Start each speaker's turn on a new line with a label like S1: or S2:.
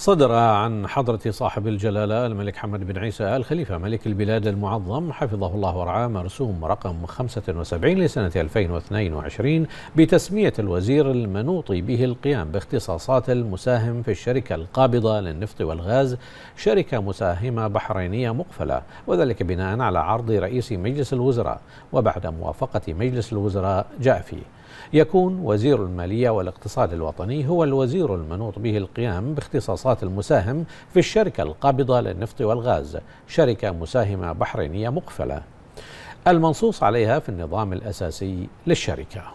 S1: صدر عن حضرة صاحب الجلالة الملك حمد بن عيسى آل خليفة ملك البلاد المعظم حفظه الله ورعاه مرسوم رقم 75 لسنة 2022 بتسمية الوزير المنوط به القيام باختصاصات المساهم في الشركة القابضة للنفط والغاز شركة مساهمة بحرينية مقفلة وذلك بناء على عرض رئيس مجلس الوزراء وبعد موافقة مجلس الوزراء جاء فيه يكون وزير المالية والاقتصاد الوطني هو الوزير المنوط به القيام باختصاصات الوساط المساهم في الشركة القابضة للنفط والغاز شركة مساهمة بحرينية مقفلة المنصوص عليها في النظام الأساسي للشركة